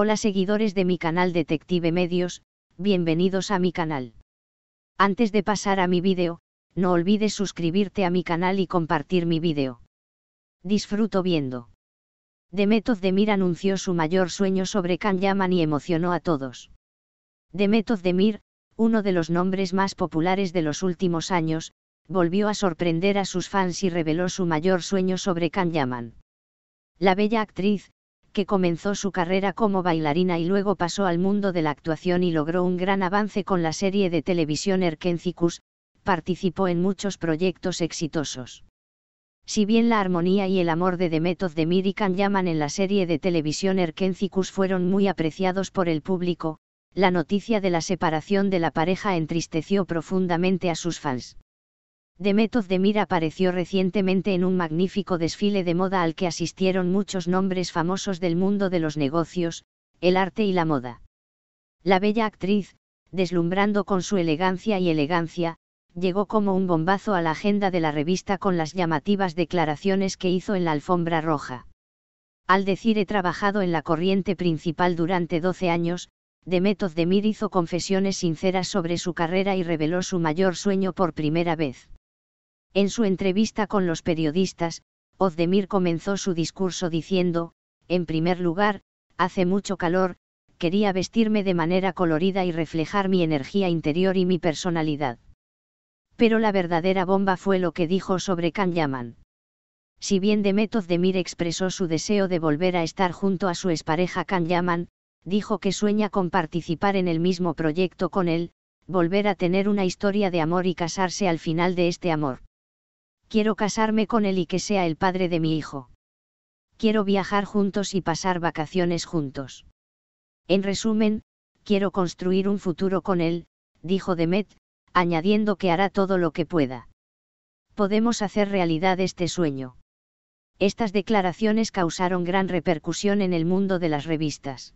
Hola seguidores de mi canal Detective Medios, bienvenidos a mi canal. Antes de pasar a mi vídeo, no olvides suscribirte a mi canal y compartir mi vídeo. Disfruto viendo. Demet de anunció su mayor sueño sobre Can Yaman y emocionó a todos. Demet de uno de los nombres más populares de los últimos años, volvió a sorprender a sus fans y reveló su mayor sueño sobre Can Yaman. La bella actriz, que comenzó su carrera como bailarina y luego pasó al mundo de la actuación y logró un gran avance con la serie de televisión Erkencicus, participó en muchos proyectos exitosos. Si bien la armonía y el amor de Demetod de Mirikan llaman en la serie de televisión Erkencicus fueron muy apreciados por el público, la noticia de la separación de la pareja entristeció profundamente a sus fans. Demetov de Mir apareció recientemente en un magnífico desfile de moda al que asistieron muchos nombres famosos del mundo de los negocios, el arte y la moda. La bella actriz, deslumbrando con su elegancia y elegancia, llegó como un bombazo a la agenda de la revista con las llamativas declaraciones que hizo en la alfombra roja. Al decir he trabajado en la corriente principal durante 12 años, de Mir hizo confesiones sinceras sobre su carrera y reveló su mayor sueño por primera vez. En su entrevista con los periodistas, Ozdemir comenzó su discurso diciendo, en primer lugar, hace mucho calor, quería vestirme de manera colorida y reflejar mi energía interior y mi personalidad. Pero la verdadera bomba fue lo que dijo sobre Can Yaman. Si bien Demet Ozdemir expresó su deseo de volver a estar junto a su expareja Can Yaman, dijo que sueña con participar en el mismo proyecto con él, volver a tener una historia de amor y casarse al final de este amor. Quiero casarme con él y que sea el padre de mi hijo. Quiero viajar juntos y pasar vacaciones juntos. En resumen, quiero construir un futuro con él, dijo Demet, añadiendo que hará todo lo que pueda. Podemos hacer realidad este sueño. Estas declaraciones causaron gran repercusión en el mundo de las revistas.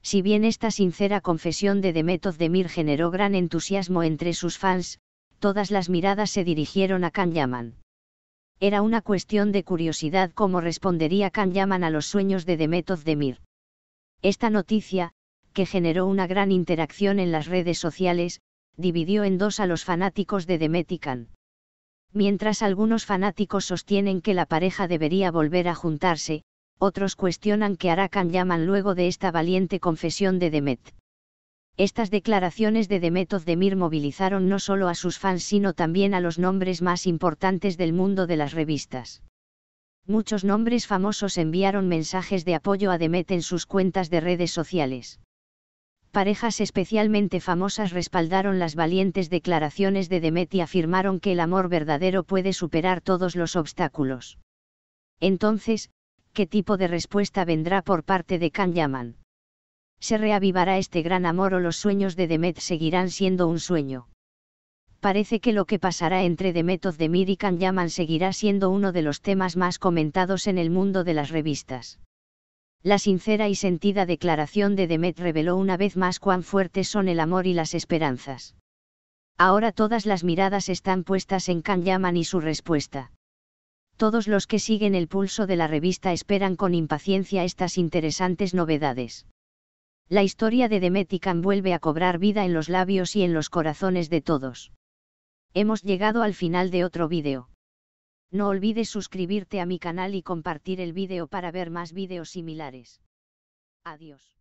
Si bien esta sincera confesión de Demet Demir generó gran entusiasmo entre sus fans, todas las miradas se dirigieron a Yaman. Era una cuestión de curiosidad cómo respondería Yaman a los sueños de Demet Demir. Esta noticia, que generó una gran interacción en las redes sociales, dividió en dos a los fanáticos de Demetican. Mientras algunos fanáticos sostienen que la pareja debería volver a juntarse, otros cuestionan qué hará Yaman luego de esta valiente confesión de Demet. Estas declaraciones de Demet Demir movilizaron no solo a sus fans sino también a los nombres más importantes del mundo de las revistas. Muchos nombres famosos enviaron mensajes de apoyo a Demet en sus cuentas de redes sociales. Parejas especialmente famosas respaldaron las valientes declaraciones de Demet y afirmaron que el amor verdadero puede superar todos los obstáculos. Entonces, ¿qué tipo de respuesta vendrá por parte de kan Yaman? se reavivará este gran amor o los sueños de Demet seguirán siendo un sueño. Parece que lo que pasará entre Demet of Demir y Yaman seguirá siendo uno de los temas más comentados en el mundo de las revistas. La sincera y sentida declaración de Demet reveló una vez más cuán fuertes son el amor y las esperanzas. Ahora todas las miradas están puestas en Yaman y su respuesta todos los que siguen el pulso de la revista esperan con impaciencia estas interesantes novedades. La historia de Demetican vuelve a cobrar vida en los labios y en los corazones de todos. Hemos llegado al final de otro vídeo. No olvides suscribirte a mi canal y compartir el vídeo para ver más vídeos similares. Adiós.